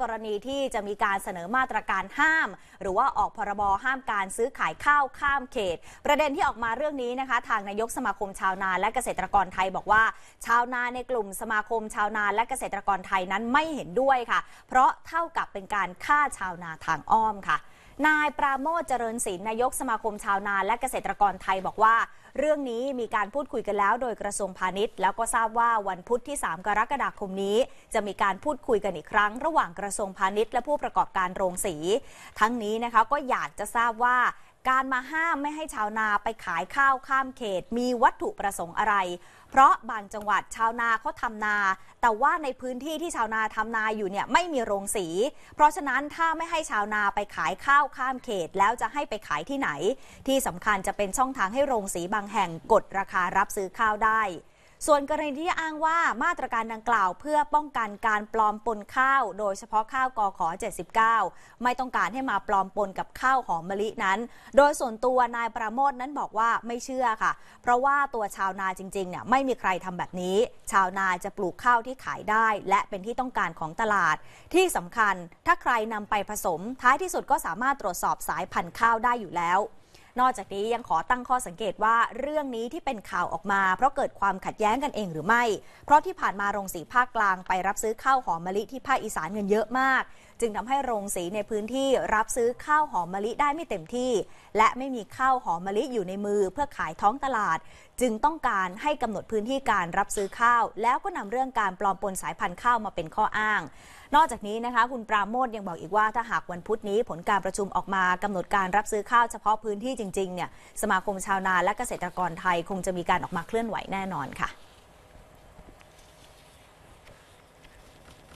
กรณีที่จะมีการเสนอมาตรการห้าม หรือว่าออกพรบห้ามการซื้อขายข้าวข้ามเขต ประเด็นที่ออกมาเรื่องนี้นะคะ ทางนายกสมาคมชาวนาและเกษตรกรไทยบอกว่า ชาวนาในกลุ่มสมาคมชาวนาและเกษตรกรไทยนั้นไม่เห็นด้วยค่ะ เพราะเท่ากับเป็นการฆ่าชาวนาทางอ้อมค่ะนายปราโมทเจริญศิลป์นายกสมาคมชาวนาและเกษตรกรไทยบอกว่า เรื่องนี้มีการพูดคุยกันแล้วโดยกระทรวงพาณิชย์ แล้วก็ทราบว่าวันพุธที่ 3กรกฎาคมนี้ จะมีการพูดคุยกันอีกครั้งระหว่างกระทรวงพาณิชย์ และผู้ประกอบการโรงสี ทั้งนี้นะคะก็อยากจะทราบว่าการมาห้ามไม่ให้ชาวนาไปขายข้าวข้ามเขต มีวัตถุประสงค์อะไร เพราะบางจังหวัดชาวนาเขาทำนา แต่ว่าในพื้นที่ที่ชาวนาทำนาอยู่เนี่ยไม่มีโรงสี เพราะฉะนั้นถ้าไม่ให้ชาวนาไปขายข้าวข้ามเขตแล้วจะให้ไปขายที่ไหน ที่สำคัญจะเป็นช่องทางให้โรงสีบางแห่งกดราคารับซื้อข้าวได้ส่วนกรณีที่อ้างว่ามาตรการดังกล่าวเพื่อป้องกันการปลอมปนข้าวโดยเฉพาะข้าวกอขอ79 ไม่ต้องการให้มาปลอมปนกับข้าวหอมมะลินั้น โดยส่วนตัวนายประโมทนั้นบอกว่าไม่เชื่อค่ะ เพราะว่าตัวชาวนาจริงๆเนี่ยไม่มีใครทำแบบนี้ ชาวนาจะปลูกข้าวที่ขายได้ และเป็นที่ต้องการของตลาด ที่สำคัญถ้าใครนำไปผสม ท้ายที่สุดก็สามารถตรวจสอบสายพันธุ์ข้าวได้อยู่แล้วนอกจากนี้ยังขอตั้งข้อสังเกตว่าเรื่องนี้ที่เป็นข่าวออกมาเพราะเกิดความขัดแย้งกันเองหรือไม่ เพราะที่ผ่านมาโรงสีภาคกลางไปรับซื้อข้าวหอมมะลิที่ภาคอีสานเงินเยอะมาก จึงทำให้โรงสีในพื้นที่รับซื้อข้าวหอมมะลิได้ไม่เต็มที่ และไม่มีข้าวหอมมะลิอยู่ในมือเพื่อขายท้องตลาด จึงต้องการให้กำหนดพื้นที่การรับซื้อข้าว แล้วก็นำเรื่องการปลอมปนสายพันธุ์ข้าวมาเป็นข้ออ้าง นอกจากนี้นะคะคุณปราโมทยังบอกอีกว่าถ้าหากวันพุธนี้ผลการประชุมออกมากำหนดการรับซื้อข้าวเฉพาะพื้นที่จริงๆเนี่ยสมาคมชาวนาและเกษตรกรไทยคงจะมีการออกมาเคลื่อนไหวแน่นอนค่ะ